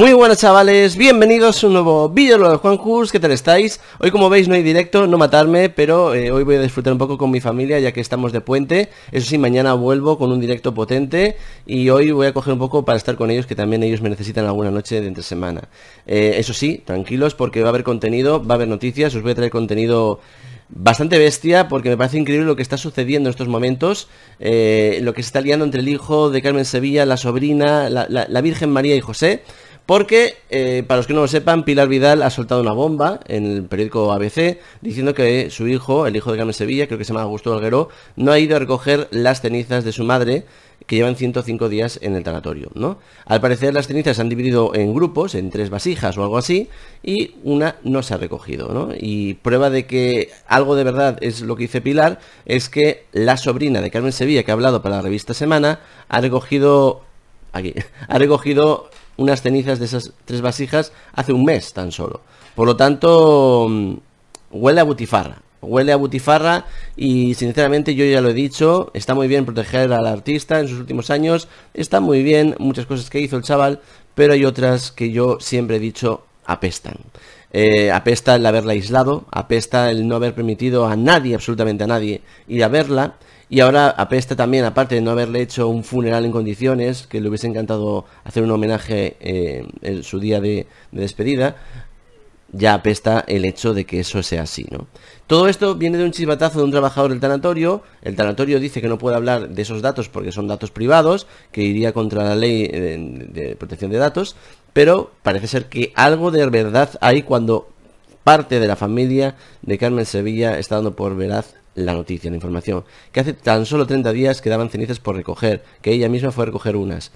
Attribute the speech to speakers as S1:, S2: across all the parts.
S1: Muy buenas chavales, bienvenidos a un nuevo vídeo de Juan Cus, ¿qué tal estáis? Hoy como veis no hay directo, no matarme, pero eh, hoy voy a disfrutar un poco con mi familia ya que estamos de puente Eso sí, mañana vuelvo con un directo potente y hoy voy a coger un poco para estar con ellos que también ellos me necesitan alguna noche de entre semana eh, Eso sí, tranquilos porque va a haber contenido, va a haber noticias, os voy a traer contenido bastante bestia porque me parece increíble lo que está sucediendo en estos momentos, eh, lo que se está liando entre el hijo de Carmen Sevilla, la sobrina, la Virgen María y José porque, eh, para los que no lo sepan, Pilar Vidal ha soltado una bomba en el periódico ABC diciendo que su hijo, el hijo de Carmen Sevilla, creo que se llama Augusto Alguero, no ha ido a recoger las cenizas de su madre que llevan 105 días en el tanatorio, ¿no? Al parecer las cenizas se han dividido en grupos, en tres vasijas o algo así, y una no se ha recogido, ¿no? Y prueba de que algo de verdad es lo que dice Pilar, es que la sobrina de Carmen Sevilla, que ha hablado para la revista Semana, ha recogido... Aquí, ha recogido unas cenizas de esas tres vasijas hace un mes tan solo. Por lo tanto, mm, huele a butifarra. Huele a butifarra y sinceramente yo ya lo he dicho, está muy bien proteger al artista en sus últimos años, está muy bien muchas cosas que hizo el chaval, pero hay otras que yo siempre he dicho apestan. Eh, apesta el haberla aislado, apesta el no haber permitido a nadie, absolutamente a nadie, ir a verla. Y ahora apesta también, aparte de no haberle hecho un funeral en condiciones, que le hubiese encantado hacer un homenaje eh, en su día de despedida, ya apesta el hecho de que eso sea así, ¿no? Todo esto viene de un chismatazo de un trabajador del tanatorio. El tanatorio dice que no puede hablar de esos datos porque son datos privados, que iría contra la ley eh, de protección de datos, pero parece ser que algo de verdad hay cuando parte de la familia de Carmen Sevilla está dando por veraz la noticia, la información, que hace tan solo 30 días quedaban cenizas por recoger, que ella misma fue a recoger unas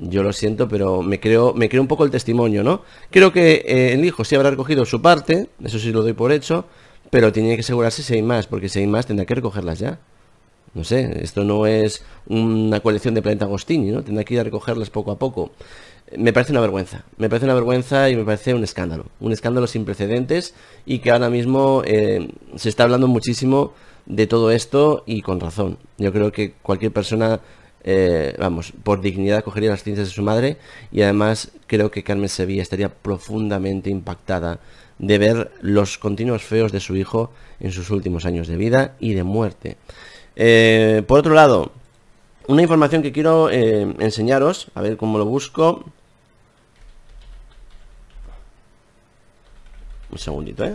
S1: yo lo siento, pero me creo, me creo un poco el testimonio, ¿no? Creo que eh, el hijo sí habrá recogido su parte, eso sí lo doy por hecho, pero tiene que asegurarse si hay más, porque si hay más tendrá que recogerlas ya. No sé, esto no es una colección de Planeta Agostini, ¿no? Tendrá que ir a recogerlas poco a poco. Me parece una vergüenza, me parece una vergüenza y me parece un escándalo, un escándalo sin precedentes y que ahora mismo eh, se está hablando muchísimo de todo esto y con razón. Yo creo que cualquier persona eh, vamos, por dignidad cogería las ciencias de su madre y además creo que Carmen Sevilla estaría profundamente impactada de ver los continuos feos de su hijo en sus últimos años de vida y de muerte. Eh, por otro lado, una información que quiero eh, enseñaros, a ver cómo lo busco. Un segundito,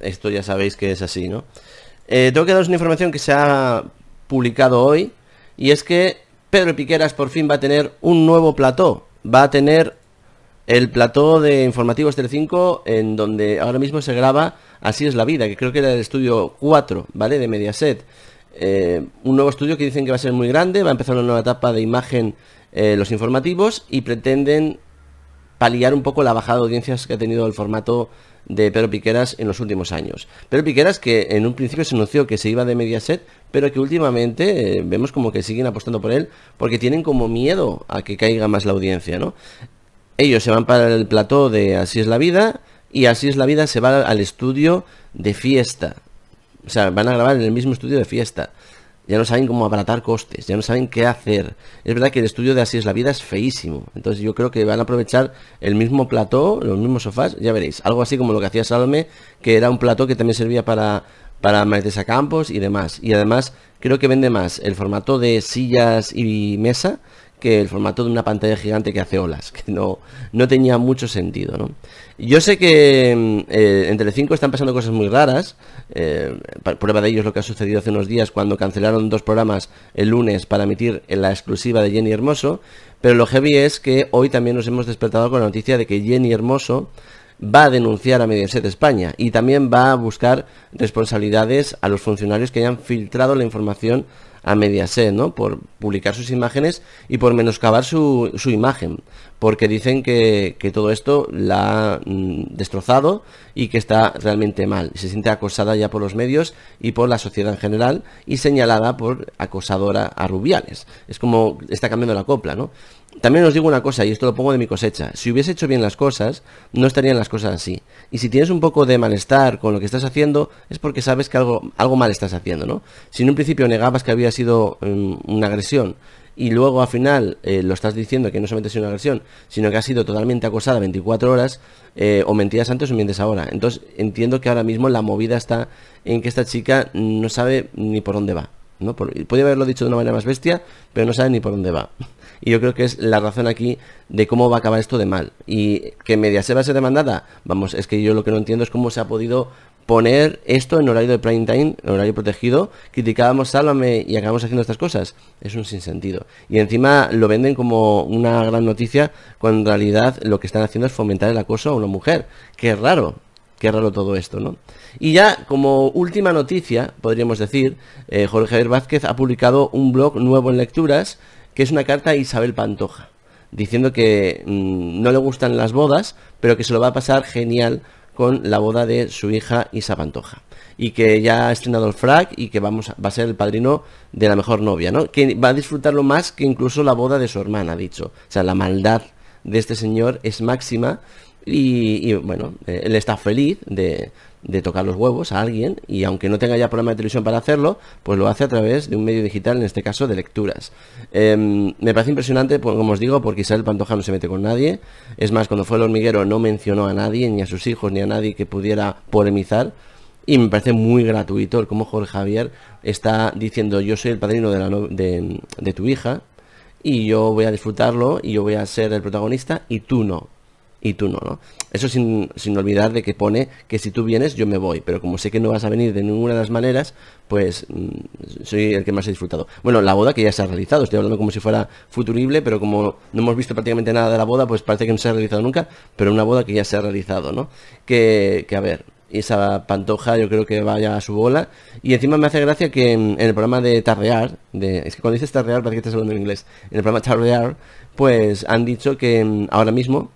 S1: Esto ya sabéis que es así, ¿no? tengo que daros una información que se ha publicado hoy, y es que Pedro Piqueras por fin va a tener un nuevo plató, va a tener el plató de Informativos tele5 en donde ahora mismo se graba Así es la vida, que creo que era el estudio 4, ¿vale? De Mediaset. Eh, un nuevo estudio que dicen que va a ser muy grande, va a empezar una nueva etapa de imagen eh, los informativos y pretenden paliar un poco la bajada de audiencias que ha tenido el formato de Pedro Piqueras en los últimos años. Pedro Piqueras que en un principio se anunció que se iba de Mediaset, pero que últimamente eh, vemos como que siguen apostando por él porque tienen como miedo a que caiga más la audiencia, ¿no? Ellos se van para el plató de Así es la vida y Así es la vida se va al estudio de fiesta. O sea, van a grabar en el mismo estudio de fiesta ya no saben cómo abaratar costes, ya no saben qué hacer. Es verdad que el estudio de Así es la vida es feísimo, entonces yo creo que van a aprovechar el mismo plató, los mismos sofás, ya veréis, algo así como lo que hacía Salome, que era un plato que también servía para para a Campos y demás. Y además creo que vende más el formato de sillas y mesa que el formato de una pantalla gigante que hace olas, que no, tenía mucho sentido. ¿no? Yo sé que mm, entre eh, en Telecinco están pasando cosas muy raras, eh, prueba de ello es lo que ha sucedido hace unos días cuando cancelaron dos programas el lunes para emitir la exclusiva de Jenny Hermoso, pero lo heavy es que hoy también nos hemos despertado con la noticia de que Jenny Hermoso va a denunciar a Mediaset España y también va a buscar responsabilidades a los funcionarios que hayan filtrado la información a Mediaset, ¿no? Por publicar sus imágenes y por menoscabar su, su imagen, porque dicen que, todo esto la ha destrozado y que está realmente mal. Se siente acosada ya por los medios y por la sociedad en general y señalada por acosadora a Rubiales. Es como está cambiando la copla, ¿no? También os digo una cosa, y esto lo pongo de mi cosecha. Si hubiese hecho bien las cosas, no estarían las cosas así. Y si tienes un poco de malestar con lo que estás haciendo, es porque sabes que algo, algo mal estás haciendo, ¿no? Si en un principio negabas que había sido mm, una agresión y luego al final eh, lo estás diciendo que no solamente ha sido una agresión, sino que ha sido totalmente acosada 24 horas, eh, o mentías antes o mientes ahora. Entonces entiendo que ahora mismo la movida está en que esta chica no sabe ni por dónde va. ¿no? haberlo dicho de una manera más bestia, pero no sabe ni por dónde va. Y yo creo que es la razón aquí de cómo va a acabar esto de mal. Y que se va a ser demandada, vamos, es que yo lo que no entiendo es cómo se ha podido poner esto en horario de prime time, en horario protegido, criticábamos Sálvame y acabamos haciendo estas cosas. Es un sinsentido. Y encima lo venden como una gran noticia cuando en realidad lo que están haciendo es fomentar el acoso a una mujer. Qué raro, Qué raro todo esto, ¿no? Y ya, como última noticia, podríamos decir, eh, Jorge Javier Vázquez ha publicado un blog nuevo en lecturas, que es una carta a Isabel Pantoja, diciendo que mm, no le gustan las bodas, pero que se lo va a pasar genial con la boda de su hija Isa Pantoja. Y que ya ha estrenado el frac y que vamos va a ser el padrino de la mejor novia, ¿no? Que va a disfrutarlo más que incluso la boda de su hermana, ha dicho. O sea, la maldad de este señor es máxima y, bueno, él está feliz de, tocar los huevos a alguien y aunque no tenga ya programa de televisión para hacerlo, pues lo hace a través de un medio digital, en este caso de lecturas. Em, me parece impresionante, pues, como os digo, porque Isabel Pantoja no se mete con nadie. Es más, cuando fue el hormiguero no mencionó a nadie, ni a sus hijos, ni a nadie que pudiera polemizar. Y me parece muy gratuito el cómo Jorge Javier está diciendo yo soy el padrino de tu hija y yo voy a disfrutarlo y yo voy a ser el protagonista y tú no y tú no, ¿no? Eso sin, olvidar de que pone que si tú vienes yo me voy, pero como sé que no vas a venir de ninguna de las maneras, pues mm, soy el que más he disfrutado. Bueno, la boda que ya se ha realizado, estoy hablando como si fuera futurible, pero como no hemos visto prácticamente nada de la boda, pues parece que no se ha realizado nunca, pero una boda que ya se ha realizado, ¿no? Que, a ver, esa pantoja yo creo que vaya a su bola. Y encima me hace gracia que en, el programa de Tarrear, de, es que cuando dices Tarrear parece que estás hablando en inglés, en el programa Tarrear, pues han dicho que mm, ahora mismo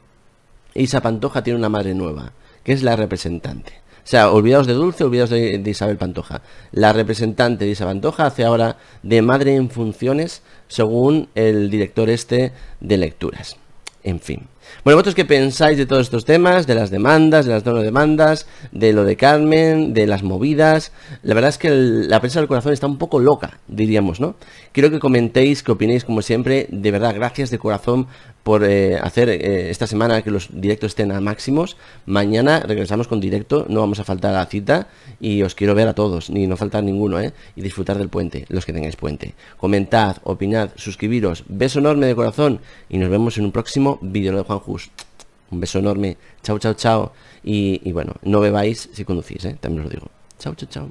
S1: Isa Pantoja tiene una madre nueva, que es la representante. O sea, olvidaos de Dulce, olvidaos de, Isabel Pantoja. La representante de Isa Pantoja hace ahora de madre en funciones según el director este de lecturas. En fin. Bueno, vosotros qué pensáis de todos estos temas, de las demandas, de las no demandas, de lo de Carmen, de las movidas. La verdad es que la prensa del corazón está un poco loca, diríamos, ¿no? Quiero que comentéis, que opinéis, como siempre. De verdad, gracias de corazón por eh, hacer eh, esta semana que los directos estén a máximos. Mañana regresamos con directo, no vamos a faltar a la cita y os quiero ver a todos, ni no faltar ninguno, ¿eh? Y disfrutar del puente, los que tengáis puente. Comentad, opinad, suscribiros. Beso enorme de corazón y nos vemos en un próximo vídeo de Juan. Un beso enorme. Chao, chao, chao. Y, bueno, no bebáis si conducís, ¿eh? También os lo digo. Chao, chao, chao.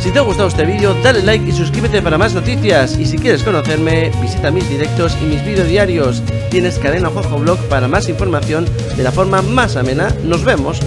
S1: Si te ha gustado este vídeo, dale like y suscríbete para más noticias. Y si quieres conocerme, visita mis directos y mis vídeos diarios. Tienes cadena Jojo Blog para más información de la forma más amena. Nos vemos.